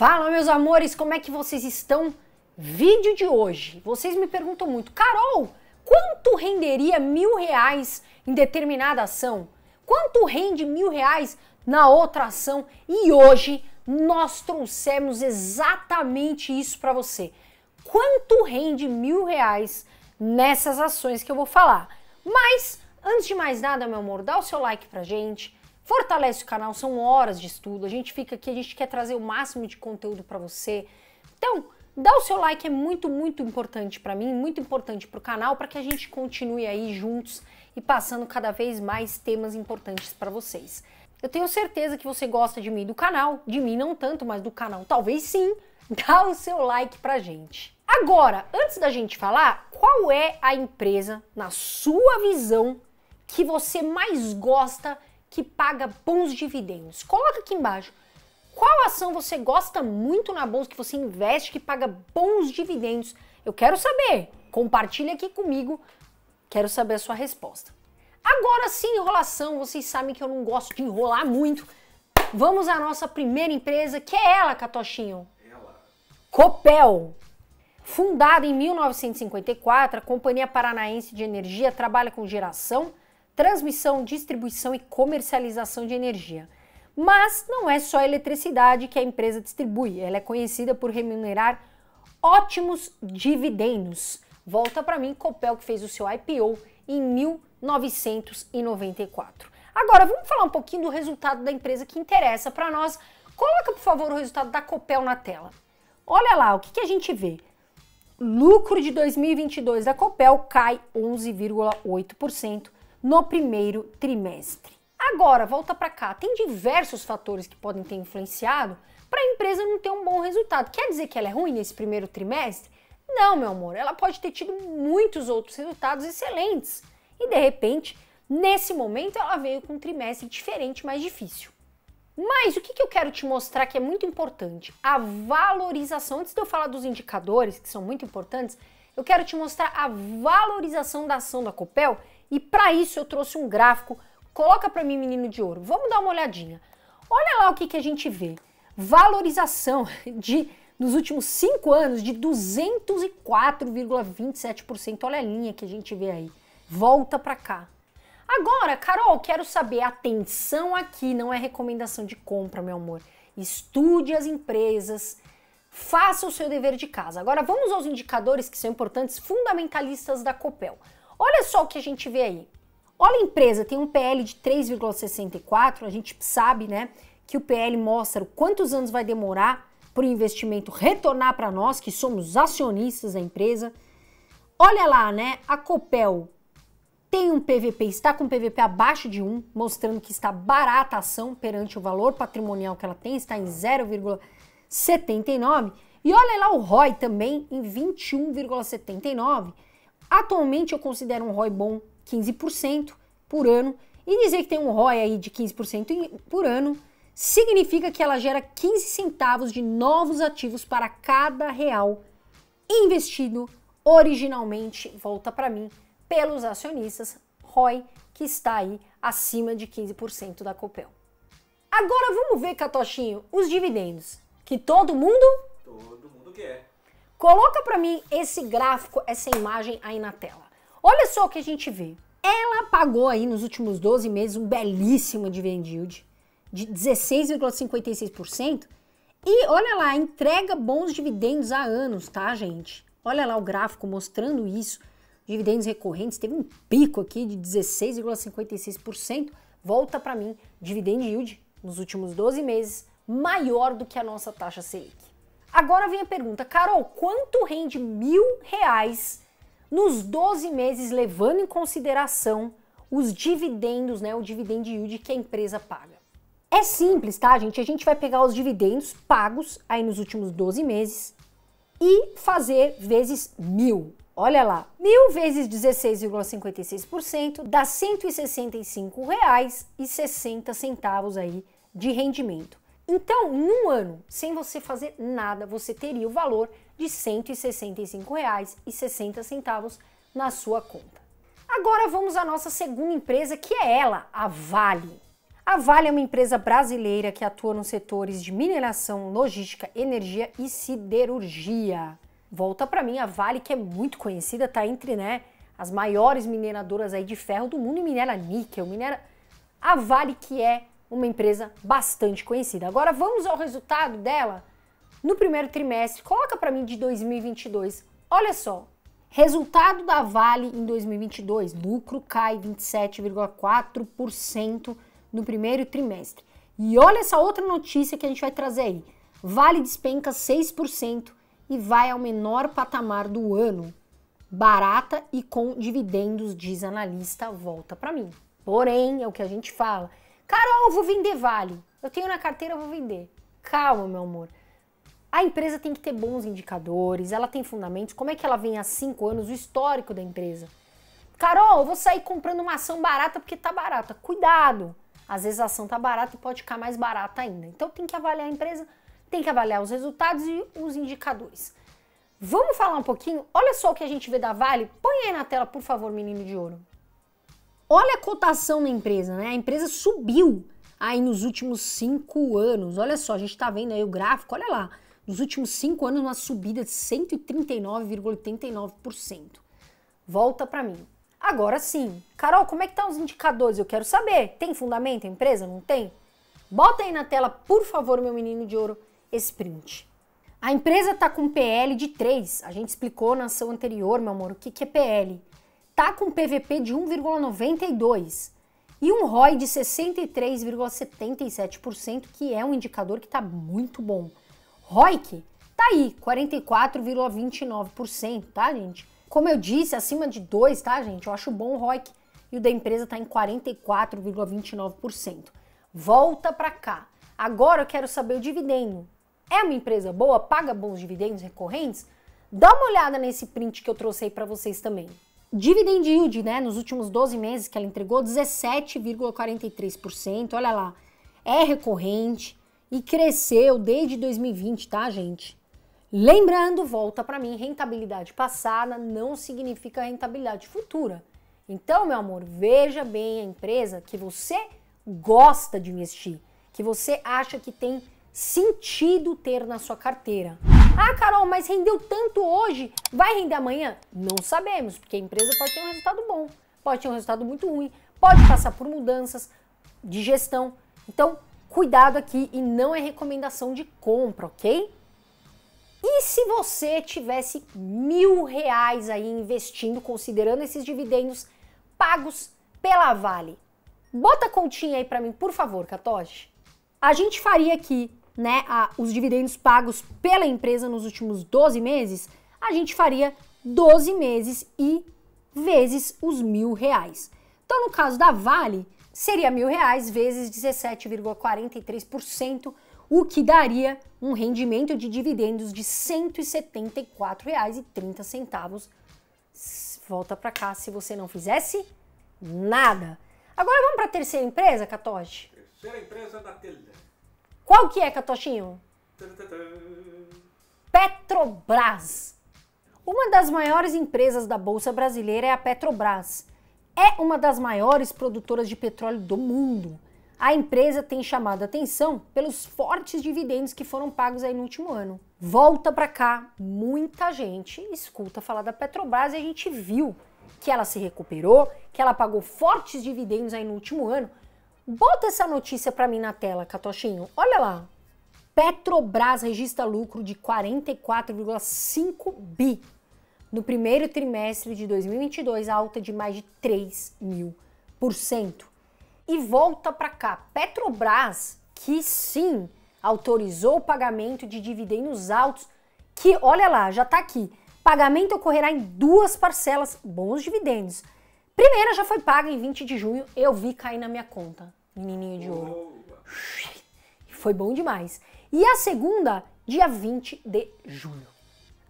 Fala, meus amores, como é que vocês estão? Vídeo de hoje. Vocês me perguntam muito, Carol, quanto renderia mil reais em determinada ação? Quanto rende mil reais na outra ação? E hoje nós trouxemos exatamente isso para você. Quanto rende mil reais nessas ações que eu vou falar? Mas antes de mais nada, meu amor, dá o seu like pra gente Fortalece o canal, são horas de estudo. A gente fica aqui, a gente quer trazer o máximo de conteúdo para você. Então, dá o seu like, é muito, muito importante para mim, muito importante para o canal, para que a gente continue aí juntos e passando cada vez mais temas importantes para vocês. Eu tenho certeza que você gosta de mim do canal, de mim não tanto, mas do canal talvez sim. Dá o seu like pra gente. Agora, antes da gente falar, qual é a empresa, na sua visão, que você mais gosta que paga bons dividendos. Coloca aqui embaixo. Qual ação você gosta muito na bolsa que você investe que paga bons dividendos? Eu quero saber. Compartilhe aqui comigo. Quero saber a sua resposta. Agora sim enrolação, vocês sabem que eu não gosto de enrolar muito. Vamos à nossa primeira empresa, que é ela, Catochinho. Ela. Copel. Fundada em 1954, a Companhia Paranaense de Energia trabalha com geração, transmissão, distribuição e comercialização de energia. Mas não é só a eletricidade que a empresa distribui, ela é conhecida por remunerar ótimos dividendos. Volta para mim, Copel que fez o seu IPO em 1994. Agora vamos falar um pouquinho do resultado da empresa que interessa para nós. Coloca, por favor, o resultado da Copel na tela. Olha lá, o que, que a gente vê? Lucro de 2022 da Copel cai 11,8% no primeiro trimestre. Agora, volta para cá, tem diversos fatores que podem ter influenciado para a empresa não ter um bom resultado. Quer dizer que ela é ruim nesse primeiro trimestre? Não, meu amor, ela pode ter tido muitos outros resultados excelentes e de repente, nesse momento, ela veio com um trimestre diferente, mais difícil. Mas o que, que eu quero te mostrar que é muito importante? A valorização, antes de eu falar dos indicadores, que são muito importantes, eu quero te mostrar a valorização da ação da Copel e para isso eu trouxe um gráfico. Coloca para mim, menino de ouro. Vamos dar uma olhadinha. Olha lá o que, que a gente vê. Valorização de nos últimos cinco anos de 204,27%. Olha a linha que a gente vê aí. Volta para cá. Agora, Carol, quero saber, atenção aqui, não é recomendação de compra, meu amor. Estude as empresas, Faça o seu dever de casa. Agora vamos aos indicadores que são importantes, fundamentalistas da Copel. Olha só o que a gente vê aí. Olha a empresa, tem um PL de 3,64, a gente sabe, né, que o PL mostra quantos anos vai demorar para o investimento retornar para nós, que somos acionistas da empresa. Olha lá, né, a Copel tem um PVP, está com PVP abaixo de 1, mostrando que está barata a ação perante o valor patrimonial que ela tem, está em 0,64 79. E olha lá o ROI também em 21,79. Atualmente eu considero um ROI bom 15% por ano. E dizer que tem um ROI aí de 15% por ano significa que ela gera 15 centavos de novos ativos para cada real investido originalmente, volta para mim, pelos acionistas, ROI, que está aí acima de 15% da Copel. Agora vamos ver, Catochinho, os dividendos. Que todo mundo? Todo mundo quer. Coloca para mim esse gráfico, essa imagem aí na tela. Olha só o que a gente vê. Ela pagou aí nos últimos 12 meses um belíssimo dividend yield de 16,56%. E olha lá, entrega bons dividendos há anos, tá, gente? Olha lá o gráfico mostrando isso. Dividendos recorrentes teve um pico aqui de 16,56%. Volta para mim, dividend yield nos últimos 12 meses, maior do que a nossa taxa Selic. Agora vem a pergunta, Carol, quanto rende mil reais nos 12 meses, levando em consideração os dividendos, né, o dividend yield que a empresa paga? É simples, tá, gente? A gente vai pegar os dividendos pagos aí nos últimos 12 meses e fazer vezes mil. Olha lá, mil vezes 16,56% dá R$ 165,60 aí de rendimento. Então, em um ano, sem você fazer nada, você teria o valor de R$ 165,60 na sua conta. Agora vamos à nossa segunda empresa, que é ela, a Vale. A Vale é uma empresa brasileira que atua nos setores de mineração, logística, energia e siderurgia. Volta para mim, a Vale, que é muito conhecida, está entre né, as maiores mineradoras aí de ferro do mundo e minera níquel, minera... A Vale que é uma empresa bastante conhecida. Agora vamos ao resultado dela no primeiro trimestre. Coloca para mim de 2022. Olha só. Resultado da Vale em 2022, lucro cai 27,4% no primeiro trimestre. E olha essa outra notícia que a gente vai trazer aí. Vale despenca 6% e vai ao menor patamar do ano. Barata e com dividendos, diz analista, volta para mim. Porém, é o que a gente fala. Carol, vou vender vale. Eu tenho na carteira, vou vender. Calma, meu amor. A empresa tem que ter bons indicadores, ela tem fundamentos. Como é que ela vem há cinco anos, o histórico da empresa? Carol, eu vou sair comprando uma ação barata porque tá barata. Cuidado! Às vezes a ação tá barata e pode ficar mais barata ainda. Então tem que avaliar a empresa, tem que avaliar os resultados e os indicadores. Vamos falar um pouquinho? Olha só o que a gente vê da Vale. Põe aí na tela, por favor, menino de ouro. Olha a cotação da empresa, né? A empresa subiu aí nos últimos cinco anos. Olha só, a gente está vendo aí o gráfico, olha lá. Nos últimos cinco anos, uma subida de 139,89%. Volta para mim. Agora sim. Carol, como é que estão tá os indicadores? Eu quero saber. Tem fundamento a empresa? Não tem? Bota aí na tela, por favor, meu menino de ouro, esse print. A empresa está com PL de 3. A gente explicou na ação anterior, meu amor, o que, que é PL está com PVP de 1,92 e um ROI de 63,77%, que é um indicador que está muito bom. ROIC tá aí, 44,29%, tá, gente? Como eu disse, acima de 2, tá, gente? Eu acho bom o ROIC e o da empresa está em 44,29%. Volta para cá. Agora eu quero saber o dividendo. É uma empresa boa? Paga bons dividendos recorrentes? Dá uma olhada nesse print que eu trouxe aí para vocês também. Dividend yield, né, nos últimos 12 meses que ela entregou, 17,43%, olha lá, é recorrente e cresceu desde 2020, tá, gente? Lembrando, volta para mim, rentabilidade passada não significa rentabilidade futura. Então, meu amor, veja bem a empresa que você gosta de investir, que você acha que tem sentido ter na sua carteira. Ah, Carol, mas rendeu tanto hoje, vai render amanhã? Não sabemos, porque a empresa pode ter um resultado bom, pode ter um resultado muito ruim, pode passar por mudanças de gestão. Então, cuidado aqui e não é recomendação de compra, ok? E se você tivesse mil reais aí investindo, considerando esses dividendos pagos pela Vale? Bota a continha aí para mim, por favor, Catoche. A gente faria aqui né, a, os dividendos pagos pela empresa nos últimos 12 meses, a gente faria 12 meses e vezes os mil reais. Então, no caso da Vale, seria mil reais vezes 17,43%, o que daria um rendimento de dividendos de R$ 174,30. Volta para cá se você não fizesse nada. Agora vamos para a terceira empresa, Catote? Terceira empresa da Tele. Qual que é, Catochinho? Petrobras. Uma das maiores empresas da Bolsa Brasileira é a Petrobras. É uma das maiores produtoras de petróleo do mundo. A empresa tem chamado atenção pelos fortes dividendos que foram pagos aí no último ano. Volta para cá, muita gente escuta falar da Petrobras e a gente viu que ela se recuperou, que ela pagou fortes dividendos aí no último ano, Bota essa notícia para mim na tela, Catochinho. Olha lá. Petrobras registra lucro de 44,5 bi no primeiro trimestre de 2022, alta de mais de 3 mil por cento. E volta para cá. Petrobras, que sim, autorizou o pagamento de dividendos altos, que, olha lá, já está aqui. Pagamento ocorrerá em duas parcelas, bons dividendos. Primeira já foi paga em 20 de junho, eu vi cair na minha conta menininho de ouro. Foi bom demais. E a segunda, dia 20 de julho.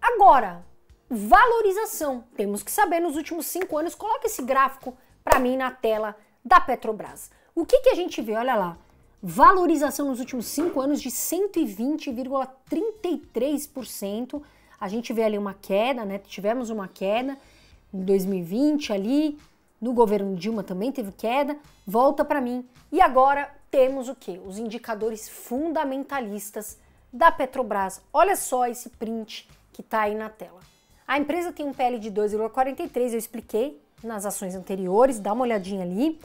Agora, valorização. Temos que saber nos últimos cinco anos. Coloca esse gráfico para mim na tela da Petrobras. O que, que a gente vê? Olha lá. Valorização nos últimos cinco anos de 120,33%. A gente vê ali uma queda, né? Tivemos uma queda em 2020 ali, no governo Dilma também teve queda, volta para mim. E agora temos o que? Os indicadores fundamentalistas da Petrobras. Olha só esse print que está aí na tela. A empresa tem um PL de 2,43, eu expliquei nas ações anteriores, dá uma olhadinha ali.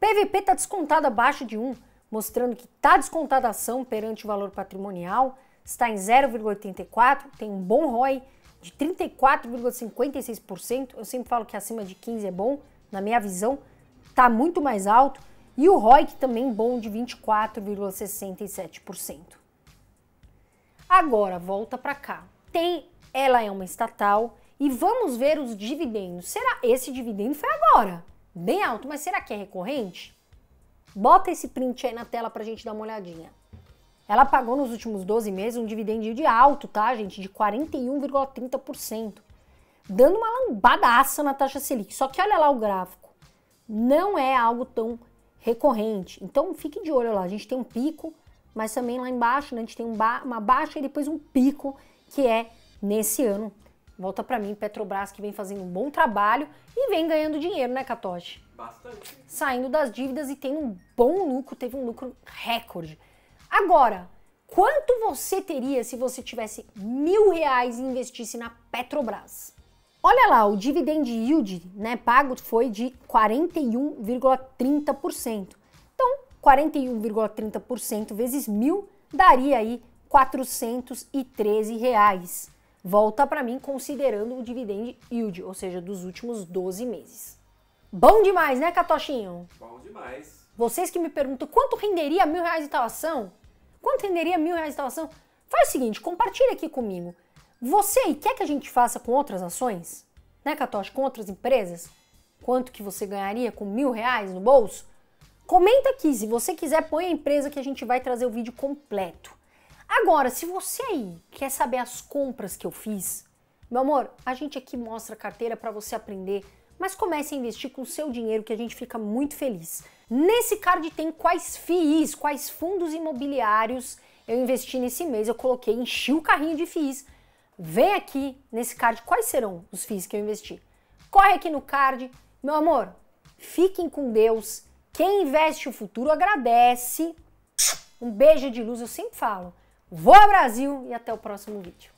PVP está descontado abaixo de 1, mostrando que está descontada a ação perante o valor patrimonial, está em 0,84, tem um bom ROI de 34,56%. Eu sempre falo que acima de 15 é bom, na minha visão, está muito mais alto. E o ROIC também bom de 24,67%. Agora, volta para cá. Tem, ela é uma estatal e vamos ver os dividendos. Será esse dividendo foi agora? Bem alto, mas será que é recorrente? Bota esse print aí na tela para a gente dar uma olhadinha. Ela pagou nos últimos 12 meses um dividendo de alto, tá, gente? De 41,30% dando uma lambadaça na taxa Selic. Só que olha lá o gráfico, não é algo tão recorrente. Então fique de olho lá, a gente tem um pico, mas também lá embaixo né, a gente tem um ba uma baixa e depois um pico, que é nesse ano. Volta para mim, Petrobras, que vem fazendo um bom trabalho e vem ganhando dinheiro, né, Catoche? Bastante. Saindo das dívidas e tem um bom lucro, teve um lucro recorde. Agora, quanto você teria se você tivesse mil reais e investisse na Petrobras? Olha lá, o dividend yield né, pago foi de 41,30%. Então, 41,30% vezes mil daria aí 413 reais. Volta para mim considerando o dividend yield, ou seja, dos últimos 12 meses. Bom demais, né, Catochinho? Bom demais. Vocês que me perguntam quanto renderia mil reais de instalação? Quanto renderia mil reais de instalação? Faz o seguinte, compartilha aqui comigo. Você aí quer que a gente faça com outras ações? Né, Catoche? Com outras empresas? Quanto que você ganharia com mil reais no bolso? Comenta aqui, se você quiser, põe a empresa que a gente vai trazer o vídeo completo. Agora, se você aí quer saber as compras que eu fiz, meu amor, a gente aqui mostra a carteira para você aprender, mas comece a investir com o seu dinheiro que a gente fica muito feliz. Nesse card tem quais FIIs, quais fundos imobiliários eu investi nesse mês, eu coloquei, enchi o carrinho de FIIs Vem aqui nesse card, quais serão os FIIs que eu investi? Corre aqui no card, meu amor, fiquem com Deus. Quem investe o futuro agradece. Um beijo de luz, eu sempre falo. Vou ao Brasil e até o próximo vídeo.